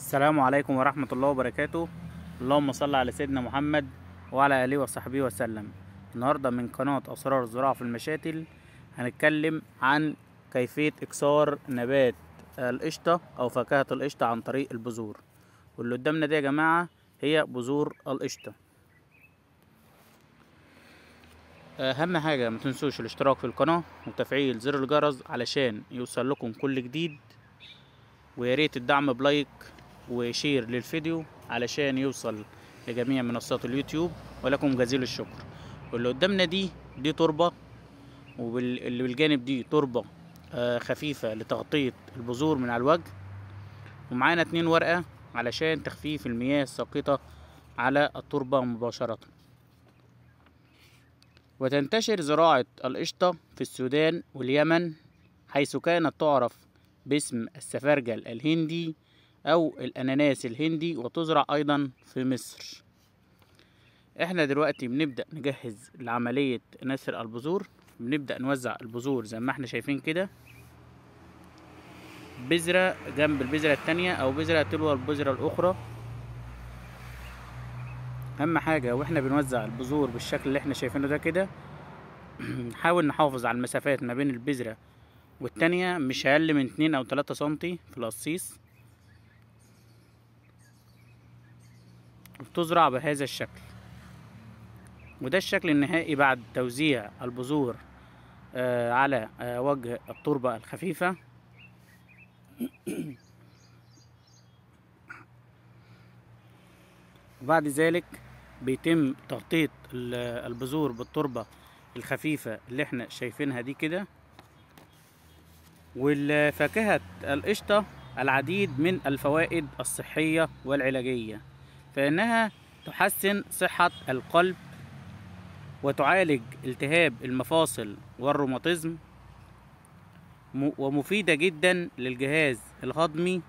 السلام عليكم ورحمة الله وبركاته اللهم صل على سيدنا محمد وعلى آله وصحبه وسلم النهاردة من قناة أسرار الزراعة في المشاتل هنتكلم عن كيفية إكسار نبات القشطة أو فاكهة القشطة عن طريق البذور واللي قدامنا دي يا جماعة هي بذور القشطة أهم حاجة ما تنسوش الاشتراك في القناة وتفعيل زر الجرس علشان يوصل لكم كل جديد وياريت الدعم بلايك وشير للفيديو علشان يوصل لجميع منصات اليوتيوب ولكم جزيل الشكر واللي قدامنا دي دي تربة واللي بالجانب دي تربة آه، خفيفة لتغطية البذور من على الوجه ومعانا اتنين ورقة علشان تخفيف المياه الساقطة على التربة مباشرة وتنتشر زراعة القشطة في السودان واليمن حيث كانت تعرف باسم السفرجل الهندي أو الأناناس الهندي وتزرع أيضا في مصر احنا دلوقتي بنبدأ نجهز لعملية نسر البذور بنبدأ نوزع البذور زي ما احنا شايفين كده بذرة جنب البذرة التانية أو بذرة تلو البذرة الأخرى أهم حاجة واحنا بنوزع البذور بالشكل اللي احنا شايفينه ده كده نحاول نحافظ على المسافات ما بين البذرة والتانية مش أقل من اتنين أو تلاتة سنتي في القصيص بتزرع بهذا الشكل وده الشكل النهائي بعد توزيع البذور آه، على آه، وجه التربة الخفيفة وبعد ذلك بيتم تغطية البذور بالتربة الخفيفة اللي احنا شايفينها دي كده والفاكهة القشطة العديد من الفوائد الصحية والعلاجية فإنها تحسن صحة القلب وتعالج التهاب المفاصل والروماتيزم ومفيدة جدا للجهاز الهضمي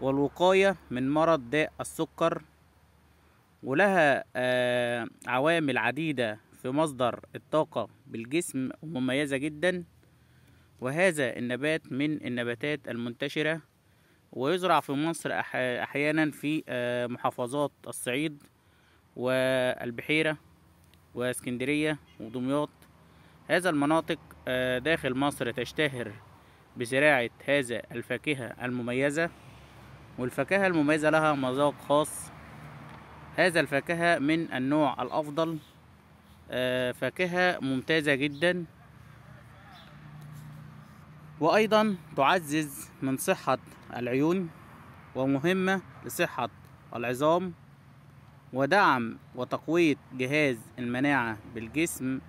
والوقاية من مرض داء السكر ولها آه، عوامل عديدة في مصدر الطاقة بالجسم ومميزة جدا وهذا النبات من النباتات المنتشرة ويزرع في مصر أحيانا في آه، محافظات الصعيد والبحيرة واسكندرية ودمياط هذا المناطق آه، داخل مصر تشتهر بزراعة هذا الفاكهة المميزة والفاكهة المميزة لها مذاق خاص هذا الفاكهة من النوع الأفضل آه، فاكهة ممتازة جدا وأيضا تعزز من صحة العيون ومهمة لصحة العظام ودعم وتقوية جهاز المناعة بالجسم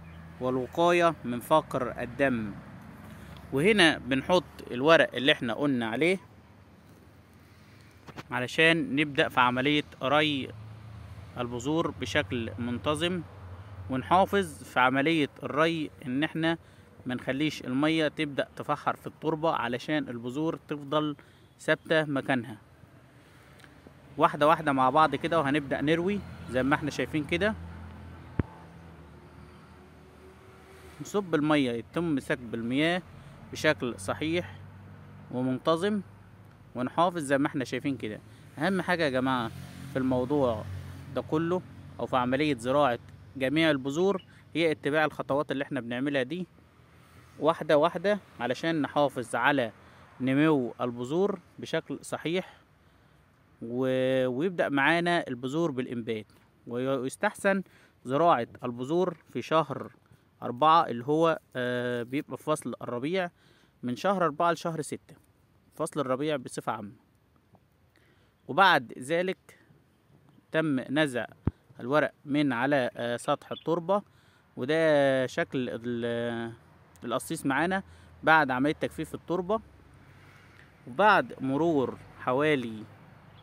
والوقاية من فقر الدم وهنا بنحط الورق اللي احنا قلنا عليه علشان نبدأ في عملية ري البذور بشكل منتظم ونحافظ في عملية الري ان احنا ما نخليش المية تبدأ تفحر في التربة علشان البذور تفضل ثابتة مكانها واحدة واحدة مع بعض كده وهنبدأ نروي زي ما احنا شايفين كده نصب المية يتم سكب المياه بشكل صحيح ومنتظم ونحافظ زي ما احنا شايفين كده اهم حاجة يا جماعة في الموضوع ده كله او في عملية زراعة جميع البذور هي اتباع الخطوات اللي احنا بنعملها دي واحدة واحدة علشان نحافظ على نمو البذور بشكل صحيح ويبدأ معانا البذور بالإنبات ويستحسن زراعة البذور في شهر أربعة اللي هو آه، بيبقى في فصل الربيع من شهر أربعة لشهر ستة فصل الربيع بصفة عامة وبعد ذلك تم نزع الورق من على آه، سطح التربة وده شكل القصيص معانا بعد عملية تجفيف التربة وبعد مرور حوالي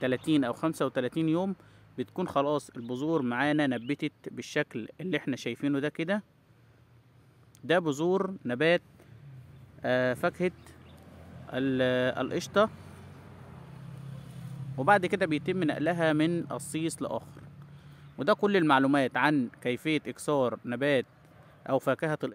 30 أو 35 يوم بتكون خلاص البذور معانا نبتت بالشكل اللي احنا شايفينه ده كده ده بذور نبات آه، فاكهة القشطة وبعد كده بيتم نقلها من قصيص لآخر وده كل المعلومات عن كيفية إكسار نبات أو فاكهة